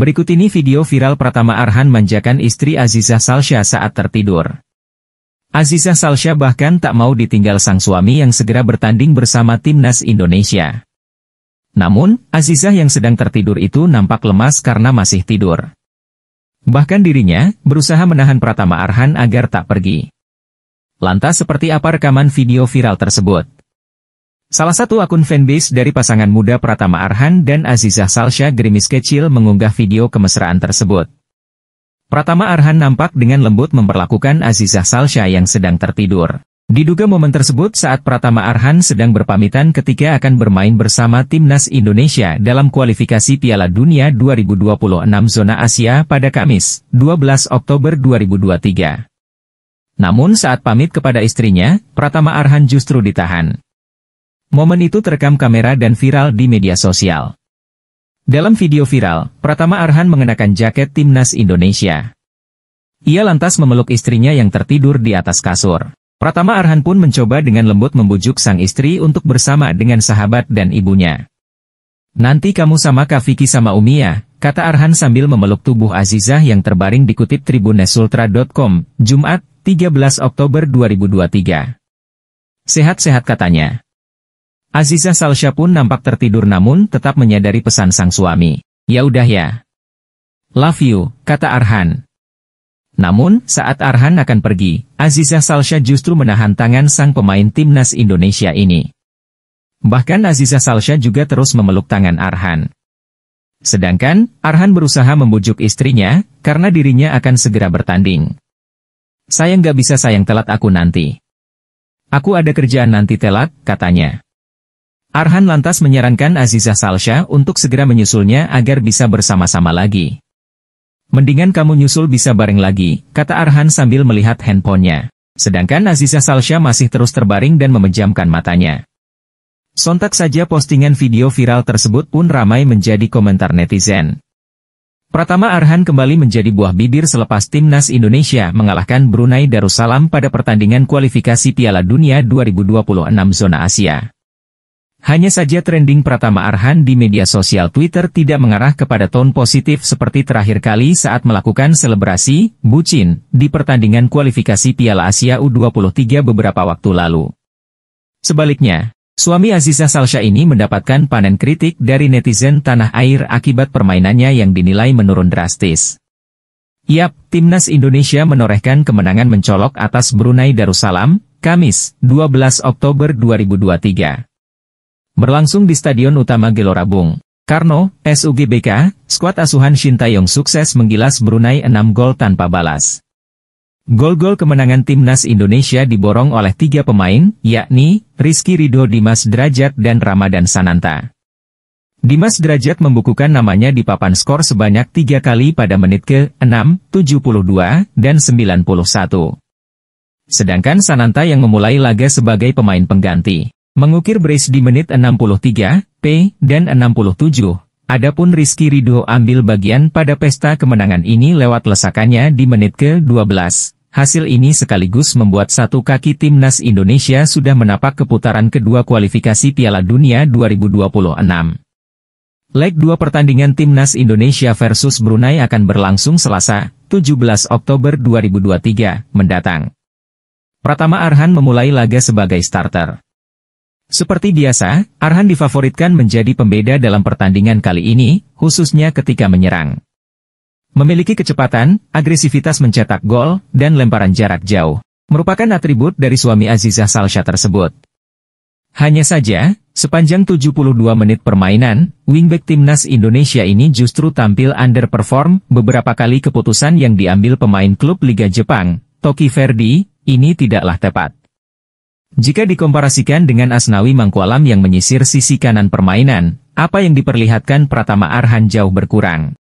Berikut ini video viral pertama Arhan manjakan istri Azizah Salsha saat tertidur. Azizah Salsha bahkan tak mau ditinggal sang suami yang segera bertanding bersama timnas Indonesia. Namun, Azizah yang sedang tertidur itu nampak lemas karena masih tidur. Bahkan dirinya, berusaha menahan Pratama Arhan agar tak pergi. Lantas seperti apa rekaman video viral tersebut? Salah satu akun fanbase dari pasangan muda Pratama Arhan dan Azizah Salsha Gerimis Kecil mengunggah video kemesraan tersebut. Pratama Arhan nampak dengan lembut memperlakukan Azizah Salsha yang sedang tertidur. Diduga momen tersebut saat Pratama Arhan sedang berpamitan ketika akan bermain bersama Timnas Indonesia dalam kualifikasi Piala Dunia 2026 Zona Asia pada Kamis, 12 Oktober 2023. Namun saat pamit kepada istrinya, Pratama Arhan justru ditahan. Momen itu terekam kamera dan viral di media sosial. Dalam video viral, Pratama Arhan mengenakan jaket timnas Indonesia. Ia lantas memeluk istrinya yang tertidur di atas kasur. Pratama Arhan pun mencoba dengan lembut membujuk sang istri untuk bersama dengan sahabat dan ibunya. Nanti kamu sama Kafiki sama Umia, ya, kata Arhan sambil memeluk tubuh Azizah yang terbaring dikutip tribunesultra.com, Jumat, 13 Oktober 2023. Sehat-sehat katanya. Aziza Salsha pun nampak tertidur namun tetap menyadari pesan sang suami. Ya udah ya. Love you, kata Arhan. Namun, saat Arhan akan pergi, Aziza Salsha justru menahan tangan sang pemain timnas Indonesia ini. Bahkan Aziza Salsha juga terus memeluk tangan Arhan. Sedangkan, Arhan berusaha membujuk istrinya, karena dirinya akan segera bertanding. Sayang gak bisa sayang telat aku nanti. Aku ada kerjaan nanti telat, katanya. Arhan lantas menyarankan Azizah Salsha untuk segera menyusulnya agar bisa bersama-sama lagi. Mendingan kamu nyusul bisa bareng lagi, kata Arhan sambil melihat handphonenya. Sedangkan Azizah Salsha masih terus terbaring dan memejamkan matanya. Sontak saja postingan video viral tersebut pun ramai menjadi komentar netizen. Pratama Arhan kembali menjadi buah bibir selepas timnas Indonesia mengalahkan Brunei Darussalam pada pertandingan kualifikasi Piala Dunia 2026 zona Asia. Hanya saja trending Pratama Arhan di media sosial Twitter tidak mengarah kepada tone positif seperti terakhir kali saat melakukan selebrasi, bucin, di pertandingan kualifikasi Piala Asia U23 beberapa waktu lalu. Sebaliknya, suami Aziza Salsha ini mendapatkan panen kritik dari netizen tanah air akibat permainannya yang dinilai menurun drastis. Yap, Timnas Indonesia menorehkan kemenangan mencolok atas Brunei Darussalam, Kamis, 12 Oktober 2023. Berlangsung di Stadion Utama Gelora Bung Karno, SUGBK, skuad asuhan Shin Taeyong sukses menggilas Brunei 6 gol tanpa balas. Gol-gol kemenangan timnas Indonesia diborong oleh tiga pemain, yakni Rizky Ridho, Dimas Derajat dan Ramadan Sananta. Dimas Derajat membukukan namanya di papan skor sebanyak tiga kali pada menit ke-6, 72, dan 91. Sedangkan Sananta yang memulai laga sebagai pemain pengganti. Mengukir brace di menit 63, P, dan 67. Adapun Rizky Ridho ambil bagian pada pesta kemenangan ini lewat lesakannya di menit ke-12. Hasil ini sekaligus membuat satu kaki timnas Indonesia sudah menapak keputaran kedua kualifikasi Piala Dunia 2026. Leg 2 pertandingan timnas Indonesia versus Brunei akan berlangsung Selasa, 17 Oktober 2023, mendatang. Pratama Arhan memulai laga sebagai starter. Seperti biasa, Arhan difavoritkan menjadi pembeda dalam pertandingan kali ini, khususnya ketika menyerang. Memiliki kecepatan, agresivitas mencetak gol, dan lemparan jarak jauh. Merupakan atribut dari suami Azizah Salsha tersebut. Hanya saja, sepanjang 72 menit permainan, wingback timnas Indonesia ini justru tampil underperform beberapa kali keputusan yang diambil pemain klub Liga Jepang, Toki Verdi, ini tidaklah tepat. Jika dikomparasikan dengan Asnawi Mangkualam yang menyisir sisi kanan permainan, apa yang diperlihatkan Pratama Arhan jauh berkurang.